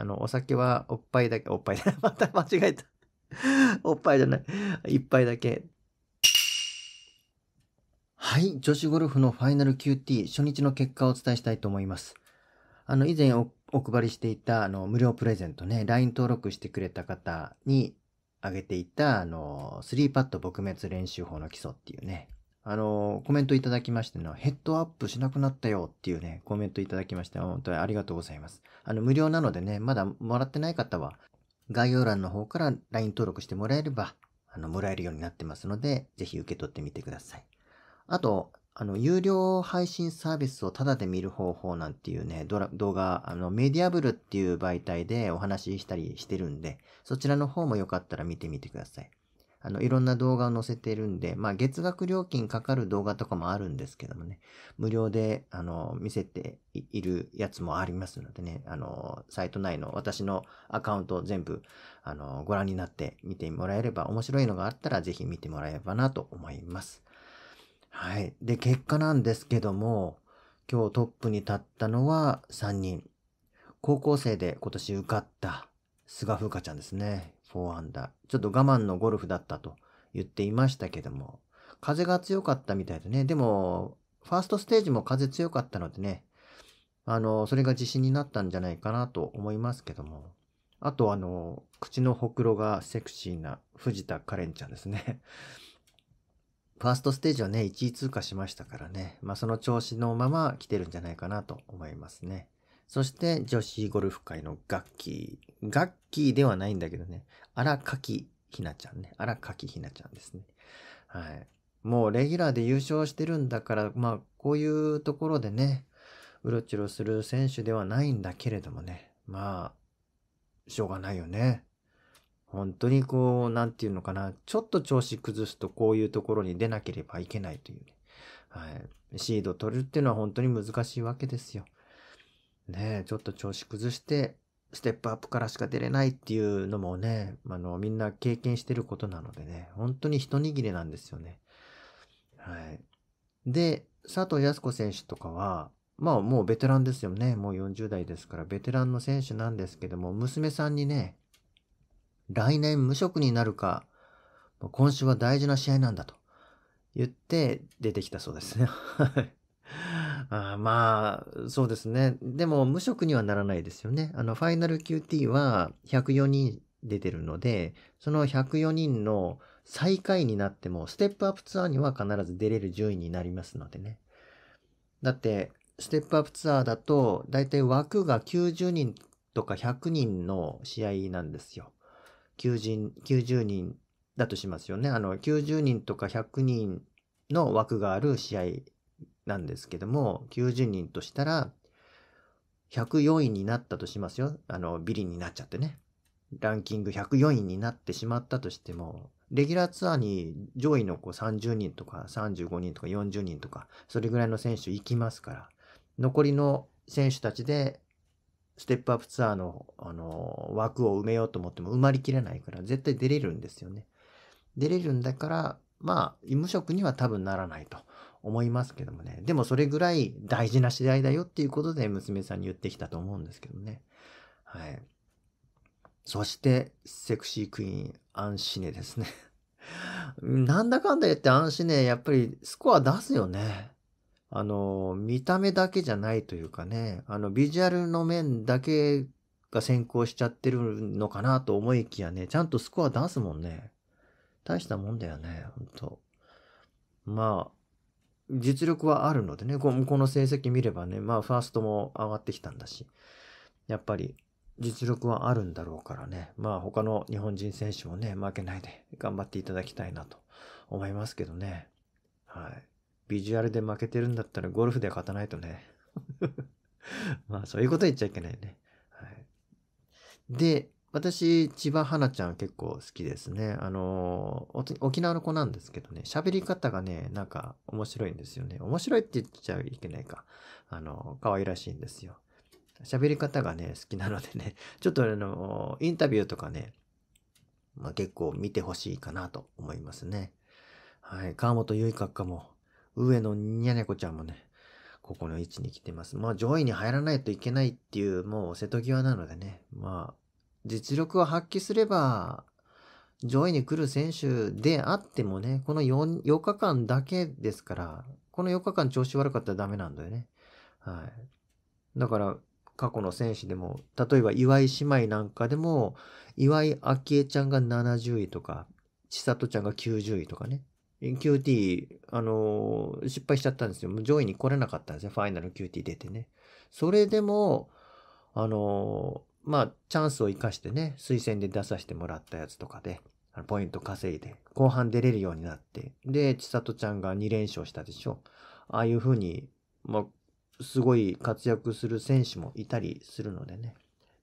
あの、お酒はおっぱいだけ、おっぱいだ、また間違えたおっぱいじゃない一杯だけ。はい、女子ゴルフのファイナル QT 初日の結果をお伝えしたいと思います。あの、以前お配りしていた、あの、無料プレゼントね、LINE 登録してくれた方にあげていた、あの、3パット撲滅練習法の基礎っていうね、あの、コメントいただきましての、ヘッドアップしなくなったよっていうね、コメントいただきまして、本当にありがとうございます。あの、無料なのでね、まだもらってない方は、概要欄の方から LINE 登録してもらえれば、あの、もらえるようになってますので、ぜひ受け取ってみてください。あと、あの、有料配信サービスをタダで見る方法なんていうね、動画、あの、メディアブルっていう媒体でお話ししたりしてるんで、そちらの方もよかったら見てみてください。あの、いろんな動画を載せてるんで、まあ、月額料金かかる動画とかもあるんですけどもね、無料で、あの、見せているやつもありますのでね、あの、サイト内の私のアカウントを全部、あの、ご覧になって見てもらえれば、面白いのがあったら、ぜひ見てもらえればなと思います。はい。で、結果なんですけども、今日トップに立ったのは3人。高校生で今年受かった菅風花ちゃんですね。4アンダー。ちょっと我慢のゴルフだったと言っていましたけども、風が強かったみたいでね、でも、ファーストステージも風強かったのでね、あの、それが自信になったんじゃないかなと思いますけども、あとあの、口のほくろがセクシーな藤田カレンちゃんですね。ファーストステージはね、1位通過しましたからね。まあ、その調子のまま来てるんじゃないかなと思いますね。そして女子ゴルフ界のガッキー。ガッキーではないんだけどね。荒垣ひなちゃんね。荒垣ひなちゃんですね。はい。もうレギュラーで優勝してるんだから、まあこういうところでね、うろちょろする選手ではないんだけれどもね。まあ、しょうがないよね。本当にこう、なんていうのかな。ちょっと調子崩すとこういうところに出なければいけないというね。はい。シード取るっていうのは本当に難しいわけですよ。ね、ちょっと調子崩して、ステップアップからしか出れないっていうのもね、あの、みんな経験してることなのでね、本当に一握りなんですよね。はい。で、佐藤康子選手とかは、まあもうベテランですよね。もう40代ですから、ベテランの選手なんですけども、娘さんにね、来年無職になるか、今週は大事な試合なんだと言って出てきたそうですね。はい。あまあ、そうですね。でも、無職にはならないですよね。あの、ファイナル QT は104人出てるので、その104人の最下位になっても、ステップアップツアーには必ず出れる順位になりますのでね。だって、ステップアップツアーだと、だいたい枠が90人とか100人の試合なんですよ。90, 90人だとしますよね。あの、90人とか100人の枠がある試合なんですけども、90人としたら、104位になったとしますよ。あの、ビリになっちゃってね。ランキング104位になってしまったとしても、レギュラーツアーに上位のこ30人とか35人とか40人とか、それぐらいの選手行きますから、残りの選手たちで、ステップアップツアーの、あの、枠を埋めようと思っても埋まりきれないから、絶対出れるんですよね。出れるんだから、まあ、無職には多分ならないと思いますけどもね。でもそれぐらい大事な次第だよっていうことで娘さんに言ってきたと思うんですけどね。はい。そして、セクシークイーン、アンシネですね。なんだかんだ言ってアンシネ、やっぱりスコア出すよね。あの、見た目だけじゃないというかね、あの、ビジュアルの面だけが先行しちゃってるのかなと思いきやね、ちゃんとスコア出すもんね。大したもんだよね、ほんと。まあ、実力はあるのでね、この成績見ればね、まあファーストも上がってきたんだし、やっぱり実力はあるんだろうからね、まあ他の日本人選手もね、負けないで頑張っていただきたいなと思いますけどね。はい。ビジュアルで負けてるんだったらゴルフで勝たないとね。まあそういうこと言っちゃいけないね。はい。で、私、千葉花ちゃん結構好きですね。あの、沖縄の子なんですけどね、喋り方がね、なんか面白いんですよね。面白いって言っちゃいけないか。あの、可愛らしいんですよ。喋り方がね、好きなのでね、ちょっとあの、インタビューとかね、まあ、結構見てほしいかなと思いますね。はい。川本結閣かも、上野にゃねこちゃんもね、ここの位置に来てます。まあ上位に入らないといけないっていう、もう瀬戸際なのでね、まあ、実力を発揮すれば、上位に来る選手であってもね、この 4, 4日間だけですから、この4日間調子悪かったらダメなんだよね。はい。だから、過去の選手でも、例えば岩井姉妹なんかでも、岩井明恵ちゃんが70位とか、千里ちゃんが90位とかね。QT、あのー、失敗しちゃったんですよ。上位に来れなかったんですよ。ファイナル QT 出てね。それでも、あのまあ、チャンスを生かしてね、推薦で出させてもらったやつとかで、ポイント稼いで、後半出れるようになって、で、千里ちゃんが2連勝したでしょ。ああいうふうに、まあ、すごい活躍する選手もいたりするのでね、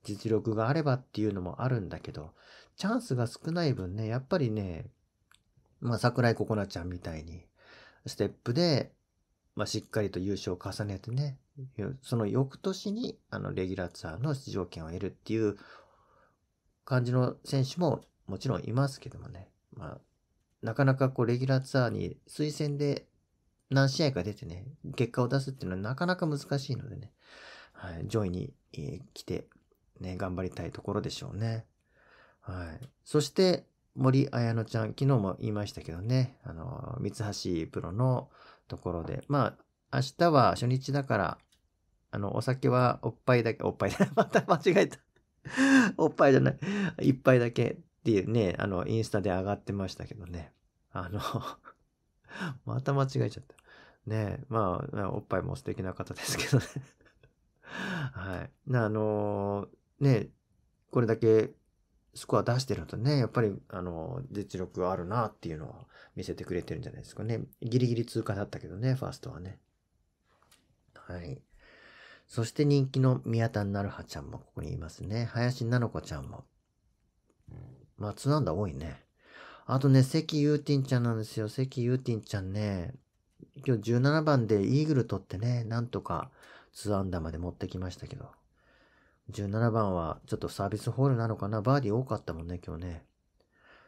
実力があればっていうのもあるんだけど、チャンスが少ない分ね、やっぱりね、まあ、桜井心那ちゃんみたいに、ステップで、まあ、しっかりと優勝を重ねてね、その翌年に、あの、レギュラーツアーの出場権を得るっていう感じの選手ももちろんいますけどもね。まあ、なかなかこう、レギュラーツアーに推薦で何試合か出てね、結果を出すっていうのはなかなか難しいのでね。はい、上位に、えー、来て、ね、頑張りたいところでしょうね。はい。そして、森彩乃ちゃん、昨日も言いましたけどね、あの、三橋プロのところで、まあ、明日は初日だから、あの、お酒はおっぱいだけ、おっぱいだ、また間違えたおっぱいじゃない一杯だけっていうね、あの、インスタで上がってましたけどね。あの また間違えちゃった。ねまあ、おっぱいも素敵な方ですけどね。はい。あのー、ねこれだけスコア出してるとね、やっぱり、あの、実力があるなっていうのを見せてくれてるんじゃないですかね。ギリギリ通過だったけどね、ファーストはね。はい。そして人気の宮田なるはちゃんもここにいますね。林菜の子ちゃんも。まあ、つなんだ多いね。あとね、関ゆうてんちゃんなんですよ。関ゆうてんちゃんね、今日17番でイーグル取ってね、なんとか2アンダーまで持ってきましたけど。17番はちょっとサービスホールなのかなバーディー多かったもんね、今日ね。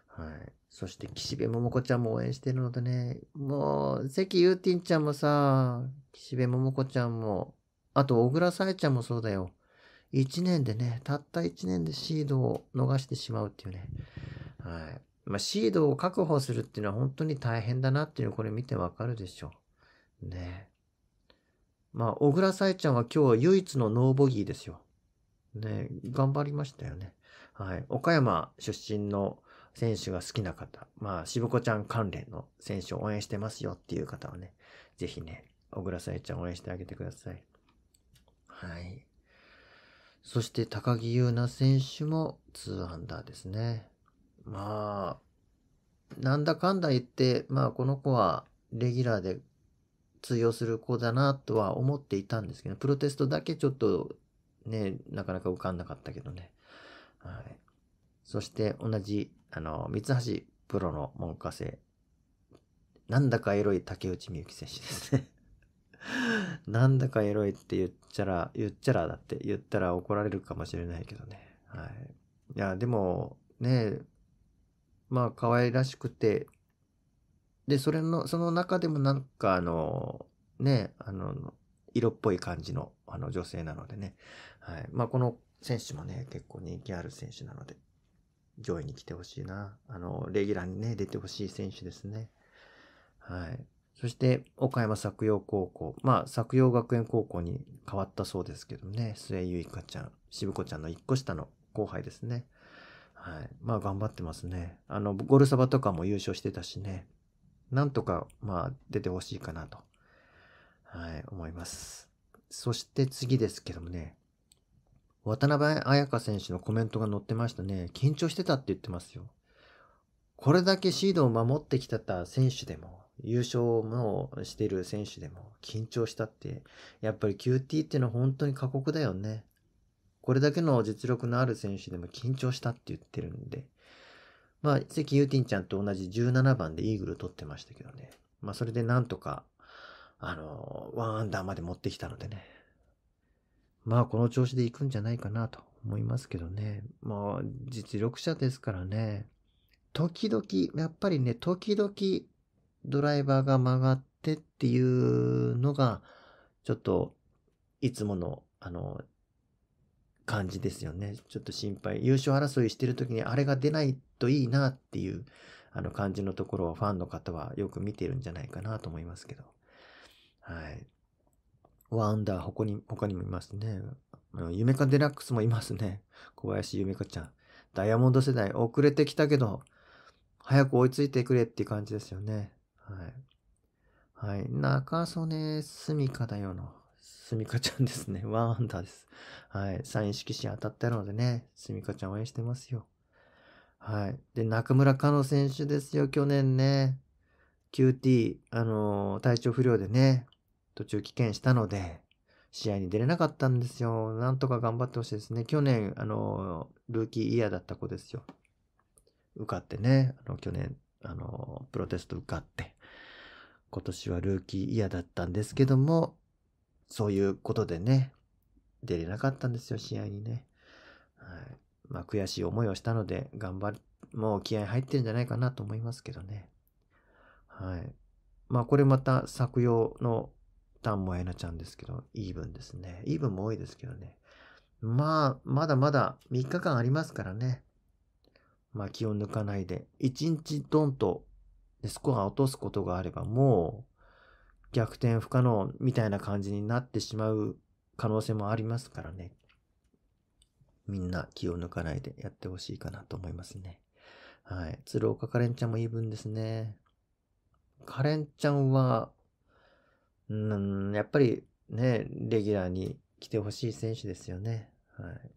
はい。そして岸辺桃子ちゃんも応援してるのでね、もう、関ゆうてんちゃんもさ、岸辺桃子ちゃんも、あと、小倉さえちゃんもそうだよ。一年でね、たった一年でシードを逃してしまうっていうね。はい。まあ、シードを確保するっていうのは本当に大変だなっていうのこれ見てわかるでしょう。ねまあ、小倉さえちゃんは今日唯一のノーボギーですよ。ね頑張りましたよね。はい。岡山出身の選手が好きな方、まあ、しぶこちゃん関連の選手を応援してますよっていう方はね、ぜひね、小倉さえちゃん応援してあげてください。はい。そして高木優奈選手も2アンダーですね。まあ、なんだかんだ言って、まあこの子はレギュラーで通用する子だなとは思っていたんですけど、プロテストだけちょっとね、なかなか浮かんなかったけどね。はい。そして同じ、あの、三橋プロの門下生。なんだかエロい竹内美幸選手ですね なんだかエロいって言っちゃら、言っちゃらだって言ったら怒られるかもしれないけどね。はい。いや、でも、ね、まあ可愛らしくて、で、それの、その中でもなんかあの、ね、あの、色っぽい感じのあの女性なのでね。はい。まあこの選手もね、結構人気ある選手なので、上位に来てほしいな。あの、レギュラーにね、出てほしい選手ですね。はい。そして、岡山作陽高校。まあ、作陽学園高校に変わったそうですけどね。末ゆいかちゃん、渋子ちゃんの一個下の後輩ですね。はい。まあ、頑張ってますね。あの、ゴルサバとかも優勝してたしね。なんとか、まあ、出てほしいかなと。はい、思います。そして次ですけどもね。渡辺彩香選手のコメントが載ってましたね。緊張してたって言ってますよ。これだけシードを守ってきた選手でも、優勝もしてる選手でも緊張したって、やっぱり QT っていうのは本当に過酷だよね。これだけの実力のある選手でも緊張したって言ってるんで、まあ、関ゆうてんちゃんと同じ17番でイーグル取ってましたけどね。まあ、それでなんとか、あの、1アンダーまで持ってきたのでね。まあ、この調子でいくんじゃないかなと思いますけどね。まあ、実力者ですからね。時々、やっぱりね、時々、ドライバーが曲がってっていうのが、ちょっと、いつもの、あの、感じですよね。ちょっと心配。優勝争いしてる時にあれが出ないといいなっていう、あの感じのところをファンの方はよく見てるんじゃないかなと思いますけど。はい。ワンダー、他に、他にもいますね。ゆめかデラックスもいますね。小林ゆめかちゃん。ダイヤモンド世代、遅れてきたけど、早く追いついてくれっていう感じですよね。はい。はい。中曽根すみかだよの。すみかちゃんですね。ワンアンダーです。はい。サイン色紙当たったのでね、すみかちゃん応援してますよ。はい。で、中村かの選手ですよ、去年ね。QT、あのー、体調不良でね、途中棄権したので、試合に出れなかったんですよ。なんとか頑張ってほしいですね。去年、あのー、ルーキーイヤーだった子ですよ。受かってね、あの、去年、あのー、プロテスト受かって、今年はルーキーイヤーだったんですけども、そういうことでね、出れなかったんですよ、試合にね。はい。まあ、悔しい思いをしたので、頑張る、もう気合入ってるんじゃないかなと思いますけどね。はい。まあ、これまた作用の丹モエナちゃんですけど、イーブンですね。イーブンも多いですけどね。まあ、まだまだ3日間ありますからね。まあ、気を抜かないで、1日ドンとで、スコア落とすことがあればもう逆転不可能みたいな感じになってしまう可能性もありますからね。みんな気を抜かないでやってほしいかなと思いますね。はい。鶴岡カレンちゃんも言い分ですね。カレンちゃんは、うん、やっぱりね、レギュラーに来てほしい選手ですよね。はい。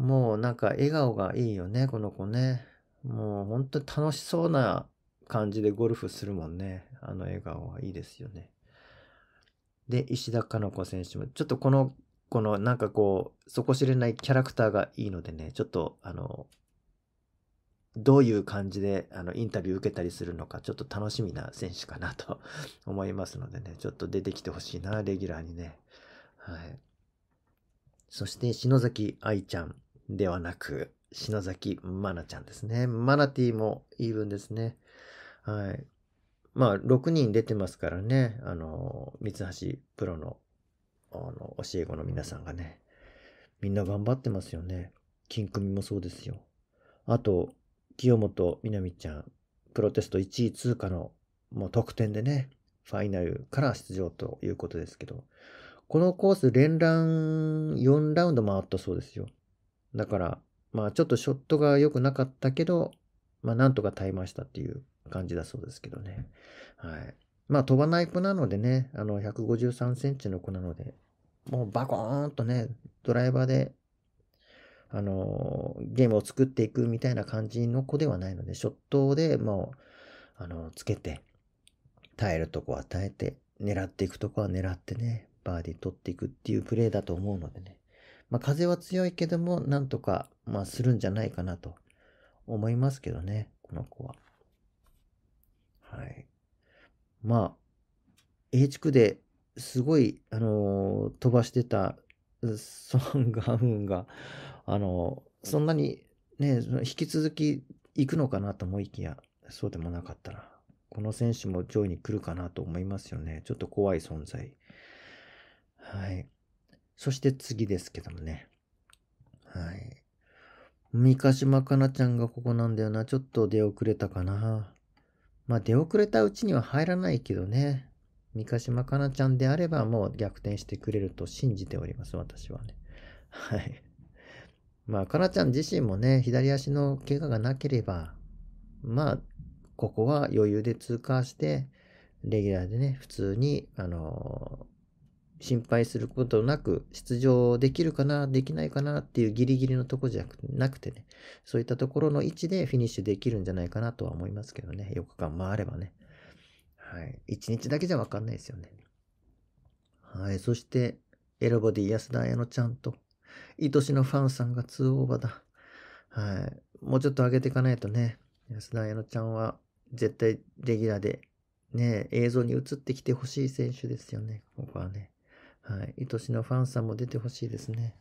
もうなんか笑顔がいいよね、この子ね。もう本当に楽しそうな感じでゴルフするもんね。あの笑顔はいいですよね。で、石田加奈子選手も、ちょっとこの、このなんかこう、底知れないキャラクターがいいのでね、ちょっとあの、どういう感じであのインタビュー受けたりするのか、ちょっと楽しみな選手かなと 思いますのでね、ちょっと出てきてほしいな、レギュラーにね。はい。そして、篠崎愛ちゃんではなく、篠崎まなちゃんですね。マナティも言い分ですね。はい。まあ、6人出てますからね。あの、三橋プロの、あの、教え子の皆さんがね。みんな頑張ってますよね。金組もそうですよ。あと、清本みなみちゃん、プロテスト1位通過の、もう得点でね、ファイナルから出場ということですけど、このコース連ラン、4ラウンド回ったそうですよ。だから、まあちょっとショットが良くなかったけど、まあなんとか耐えましたっていう感じだそうですけどね。はい。まあ飛ばない子なのでね、あの153センチの子なので、もうバコーンとね、ドライバーで、あのー、ゲームを作っていくみたいな感じの子ではないので、ショットでもう、あのー、つけて、耐えるとこは耐えて、狙っていくとこは狙ってね、バーディー取っていくっていうプレーだと思うのでね。まあ、風は強いけども、なんとか、まあ、するんじゃないかなと思いますけどね、この子は。はい。まあ、A 地区ですごい、あのー、飛ばしてたソン・ガウンが、あのー、そんなにね、引き続き行くのかなと思いきや、そうでもなかったな。この選手も上位に来るかなと思いますよね。ちょっと怖い存在。はい。そして次ですけどもね。はい。三ヶ島かなちゃんがここなんだよな。ちょっと出遅れたかな。まあ出遅れたうちには入らないけどね。三ヶ島かなちゃんであればもう逆転してくれると信じております、私はね。はい。まあ、かなちゃん自身もね、左足の怪我がなければ、まあ、ここは余裕で通過して、レギュラーでね、普通に、あの心配することなく出場できるかな、できないかなっていうギリギリのとこじゃなくてね、そういったところの位置でフィニッシュできるんじゃないかなとは思いますけどね、4日間回ればね。はい。1日だけじゃわかんないですよね。はい。そして、エロボディ安田彩乃ちゃんと、愛しのファンさんが2オーバーだ。はい。もうちょっと上げていかないとね、安田彩乃ちゃんは絶対レギュラーでね、映像に映ってきてほしい選手ですよね、ここはね。はい。愛しのファンさんも出てほしいですね。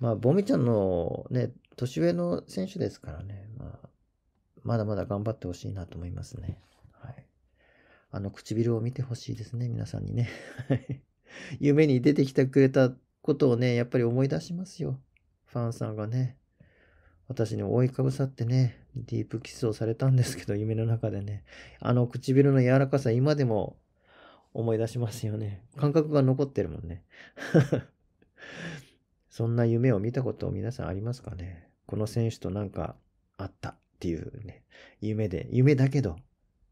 まあ、ボミちゃんのね、年上の選手ですからね、まあ、まだまだ頑張ってほしいなと思いますね。はい。あの、唇を見てほしいですね、皆さんにね。夢に出てきてくれたことをね、やっぱり思い出しますよ。ファンさんがね、私に覆いかぶさってね、ディープキスをされたんですけど、夢の中でね。あの唇の柔らかさ、今でも思い出しますよね。感覚が残ってるもんね。そんな夢を見たこと皆さんありますかねこの選手となんかあったっていうね、夢で、夢だけど、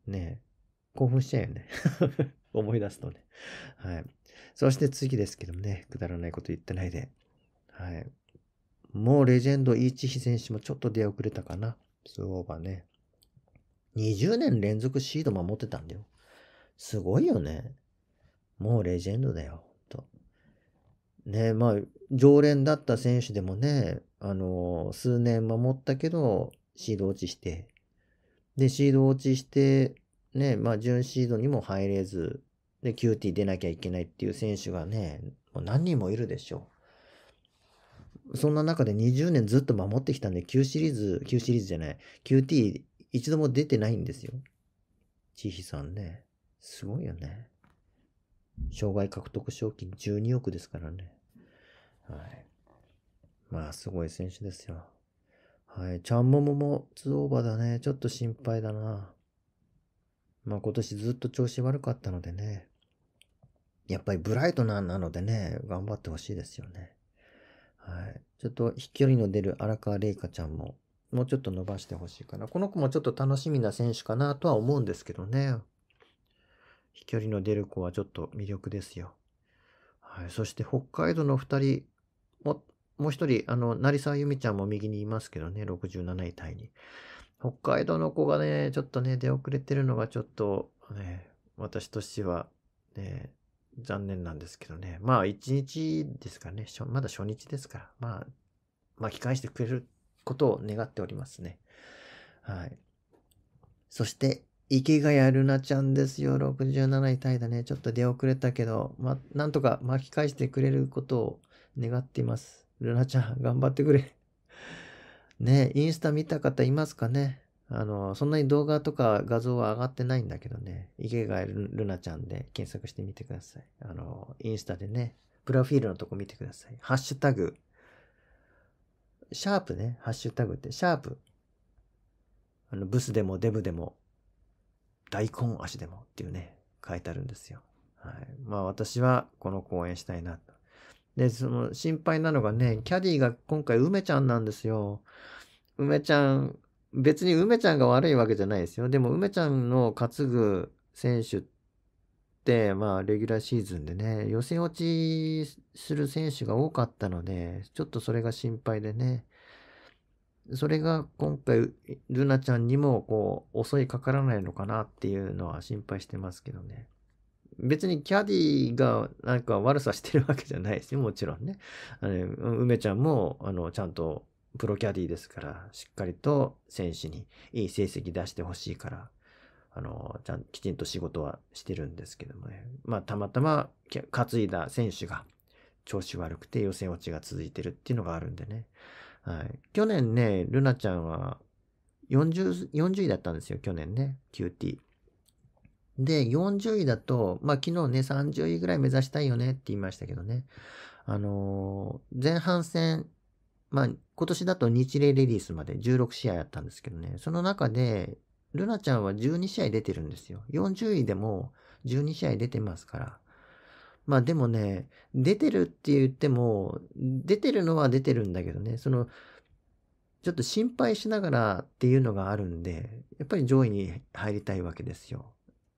ね、興奮しちゃうよね。思い出すとね。はい。そして次ですけどもね、くだらないこと言ってないで。はい。もうレジェンド、イーチヒ選手もちょっと出遅れたかな。スオーバーね。20年連続シード守ってたんだよ。すごいよね。もうレジェンドだよ、と。ねまあ、常連だった選手でもね、あの数年守ったけど、シード落ちして、で、シード落ちして、ね、まあ、準シードにも入れず、で、qt 出なきゃいけないっていう選手がね、もう何人もいるでしょう。そんな中で20年ずっと守ってきたんで、Q シリーズ、Q シリーズじゃない、QT 一度も出てないんですよ。ちひさんね。すごいよね。障害獲得賞金12億ですからね。はい。まあ、すごい選手ですよ。はい。ちゃんももも2オーバーだね。ちょっと心配だな。まあ、今年ずっと調子悪かったのでね。やっぱりブライトナーなのでね、頑張ってほしいですよね。はい。ちょっと飛距離の出る荒川玲香ちゃんも、もうちょっと伸ばしてほしいかな。この子もちょっと楽しみな選手かなとは思うんですけどね。飛距離の出る子はちょっと魅力ですよ。はい、そして北海道の2人も、もう1人、あの、成沢由美ちゃんも右にいますけどね、67位タイに。北海道の子がね、ちょっとね、出遅れてるのがちょっとね、私としては、ね、残念なんですけどね。まあ、1日ですかね、まだ初日ですから、まあ、巻き返してくれることを願っておりますね。はい。そして、池谷瑠奈ちゃんですよ。67位タイだね。ちょっと出遅れたけど、ま、なんとか巻き返してくれることを願っています。ルナちゃん、頑張ってくれ ねインスタ見た方いますかねあの、そんなに動画とか画像は上がってないんだけどね、池谷ルナちゃんで検索してみてください。あの、インスタでね、プロフィールのとこ見てください。ハッシュタグ、シャープね、ハッシュタグって、シャープ。あの、ブスでもデブでも、大根足でもっていうね、書いてあるんですよ。はい。まあ私はこの公演したいなと。で、その心配なのがね、キャディが今回梅ちゃんなんですよ。梅ちゃん、別に梅ちゃんが悪いわけじゃないですよ。でも梅ちゃんの担ぐ選手って、まあレギュラーシーズンでね、予選落ちする選手が多かったので、ちょっとそれが心配でね。それが今回、ルナちゃんにもこう、襲いかからないのかなっていうのは心配してますけどね。別にキャディがなんか悪さしてるわけじゃないし、もちろんね。あの梅ちゃんも、あの、ちゃんとプロキャディですから、しっかりと選手にいい成績出してほしいから、あの、ちゃん、きちんと仕事はしてるんですけどもね。まあ、たまたま担いだ選手が調子悪くて予選落ちが続いてるっていうのがあるんでね。はい。去年ね、ルナちゃんは40、40位だったんですよ、去年ね、QT。で、40位だと、まあ昨日ね、30位ぐらい目指したいよねって言いましたけどね。あのー、前半戦、まあ今年だと日例レディースまで16試合あったんですけどね、その中で、ルナちゃんは12試合出てるんですよ。40位でも12試合出てますから。まあでもね、出てるって言っても、出てるのは出てるんだけどね、その、ちょっと心配しながらっていうのがあるんで、やっぱり上位に入りたいわけですよ。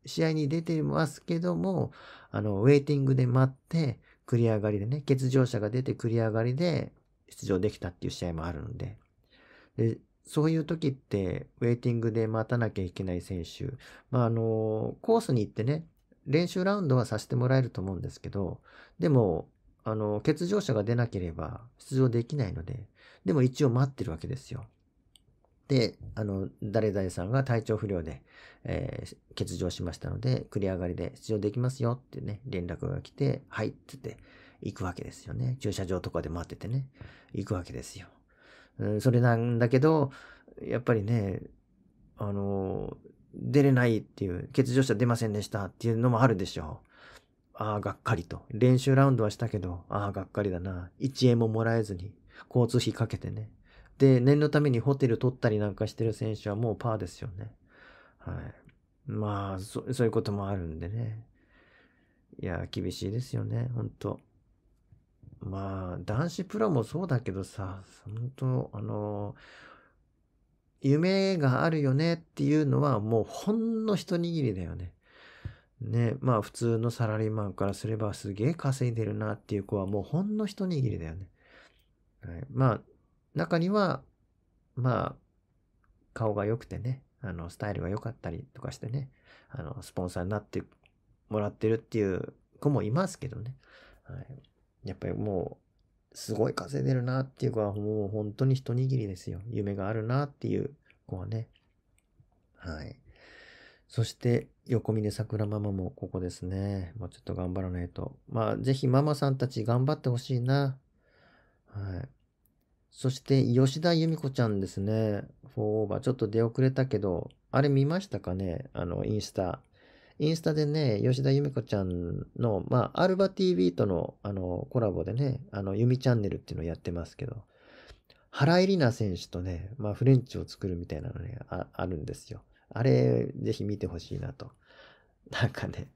試合に出てますけども、あの、ウェイティングで待って、繰り上がりでね、欠場者が出て繰り上がりで出場できたっていう試合もあるので。で、そういう時って、ウェイティングで待たなきゃいけない選手、まあ、あの、コースに行ってね、練習ラウンドはさせてもらえると思うんですけど、でも、あの、欠場者が出なければ出場できないので、でも一応待ってるわけですよ。で、あの、誰々さんが体調不良で、えー、欠場しましたので、繰り上がりで出場できますよってね、連絡が来て、はいって言って行くわけですよね。駐車場とかで待っててね、行くわけですよ。うん、それなんだけど、やっぱりね、あの、出れないっていう、欠場者出ませんでしたっていうのもあるでしょう。ああ、がっかりと。練習ラウンドはしたけど、ああ、がっかりだな。1円ももらえずに、交通費かけてね。で、念のためにホテル取ったりなんかしてる選手はもうパーですよね。はい。まあ、そそういうこともあるんでね。いや、厳しいですよね、ほんと。まあ、男子プロもそうだけどさ、本当あのー夢があるよねっていうのはもうほんの一握りだよね。ね、まあ普通のサラリーマンからすればすげえ稼いでるなっていう子はもうほんの一握りだよね。はい、まあ中には、まあ顔が良くてね、あのスタイルが良かったりとかしてね、あのスポンサーになってもらってるっていう子もいますけどね。はい、やっぱりもすごい稼いでるなっていう子はもう本当に一握りですよ。夢があるなっていう子はね。はい。そして横峯桜ママもここですね。もうちょっと頑張らないと。まあぜひママさんたち頑張ってほしいな。はい。そして吉田由美子ちゃんですね。4オーバー。ちょっと出遅れたけど、あれ見ましたかねあの、インスタ。インスタでね、吉田由美子ちゃんの、まあ、アルバ TV との、あの、コラボでね、あの、由美チャンネルっていうのをやってますけど、原エリナ選手とね、まあ、フレンチを作るみたいなのね、ああるんですよ。あれ、ぜひ見てほしいなと。なんかね、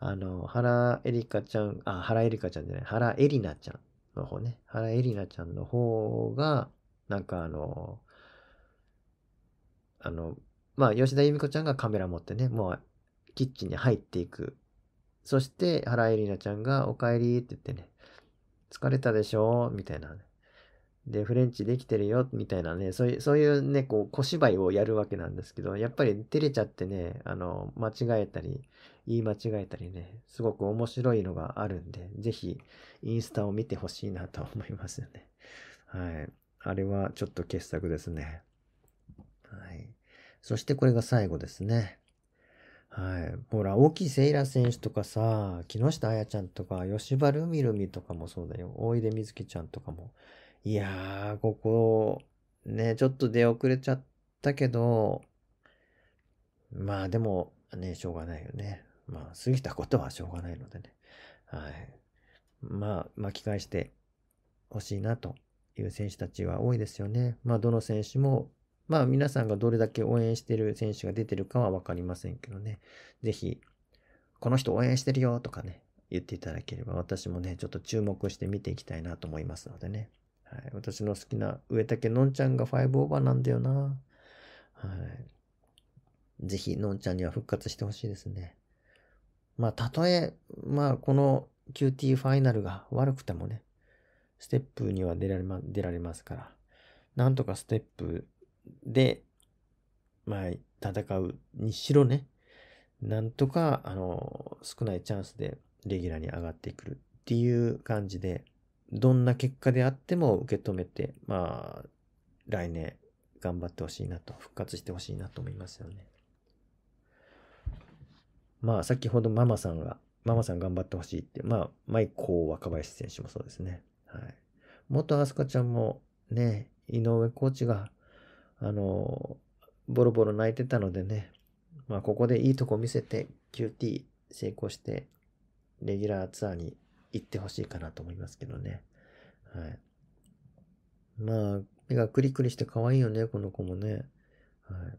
あの、原エリカちゃん、あ、原エリカちゃんじゃない、原エリナちゃんの方ね、原エリナちゃんの方が、なんかあの、あの、まあ、吉田由美子ちゃんがカメラ持ってね、もうキッチンに入っていく。そして、原エリナちゃんが、おかえりって言ってね、疲れたでしょみたいな、ね。で、フレンチできてるよ、みたいなね、そういう、そういうね、こう、小芝居をやるわけなんですけど、やっぱり照れちゃってね、あの、間違えたり、言い間違えたりね、すごく面白いのがあるんで、ぜひ、インスタを見てほしいなと思いますよね。はい。あれはちょっと傑作ですね。はい。そしてこれが最後ですね。はい。ほら、沖セイラ選手とかさ、木下彩ちゃんとか、吉原ルミルとかもそうだよ。大出瑞希ちゃんとかも。いやー、ここ、ね、ちょっと出遅れちゃったけど、まあでも、ね、しょうがないよね。まあ、過ぎたことはしょうがないのでね。はい。まあ、巻き返してほしいなという選手たちは多いですよね。まあ、どの選手もまあ皆さんがどれだけ応援してる選手が出てるかは分かりませんけどね、ぜひ、この人応援してるよとかね、言っていただければ、私もね、ちょっと注目して見ていきたいなと思いますのでね。はい、私の好きな植竹のんちゃんが5オーバーなんだよな。はい。ぜひ、のんちゃんには復活してほしいですね。まあ、たとえ、まあ、この QT ファイナルが悪くてもね、ステップには出られ,、ま、出られますから、なんとかステップで、まあ、戦うにしろね、なんとか、あの、少ないチャンスでレギュラーに上がってくるっていう感じで、どんな結果であっても受け止めて、まあ、来年頑張ってほしいなと、復活してほしいなと思いますよね。まあ、先ほどママさんが、ママさん頑張ってほしいって、まあ、舞子若林選手もそうですね。はい。元アスカちゃんもね、井上コーチがあの、ボロボロ泣いてたのでね、まあ、ここでいいとこ見せて、QT 成功して、レギュラーツアーに行ってほしいかなと思いますけどね。はい。まあ、目がクリクリして可愛いよね、この子もね。はい。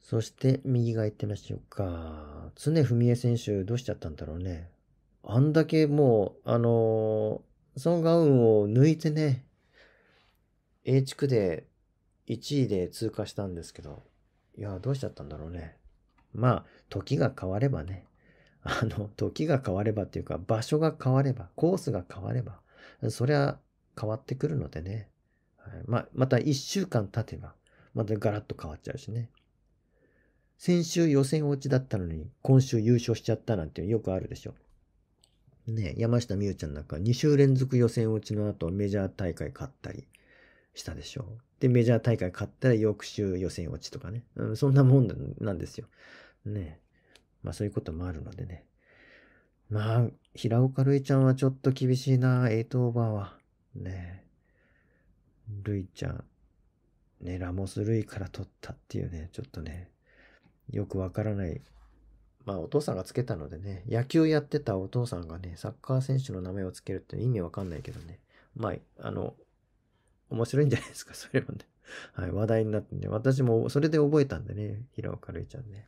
そして、右側行ってみましょうか。常文江選手、どうしちゃったんだろうね。あんだけもう、あのー、ソン・ガウンを抜いてね、A 地区で1位で通過したんですけど、いや、どうしちゃったんだろうね。まあ、時が変わればね、あの、時が変わればっていうか、場所が変われば、コースが変われば、そりゃ変わってくるのでね。はい、まあ、また1週間経てば、またガラッと変わっちゃうしね。先週予選落ちだったのに、今週優勝しちゃったなんてよくあるでしょ。ね、山下美優ちゃんなんか2週連続予選落ちの後メジャー大会勝ったり、したでしょう。で、メジャー大会勝ったら翌週予選落ちとかね。うん、そんなもんなんですよ。ねまあそういうこともあるのでね。まあ、平岡るいちゃんはちょっと厳しいな、8オーバーは。ねるいちゃん、ね、ラモス・るいから取ったっていうね、ちょっとね、よくわからない。まあお父さんがつけたのでね、野球やってたお父さんがね、サッカー選手の名前をつけるって意味わかんないけどね。まあ、あの、面白いんじゃないですか、それもね。はい、話題になってね。私もそれで覚えたんでね、平岡るいちゃんね。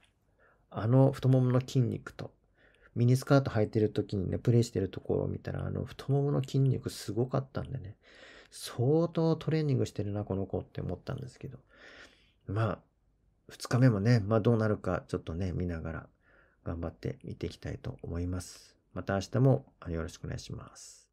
あの太ももの筋肉と、ミニスカート履いてる時にね、プレイしてるところを見たら、あの太ももの筋肉すごかったんでね、相当トレーニングしてるな、この子って思ったんですけど。まあ、2日目もね、まあどうなるかちょっとね、見ながら頑張って見ていきたいと思います。また明日もよろしくお願いします。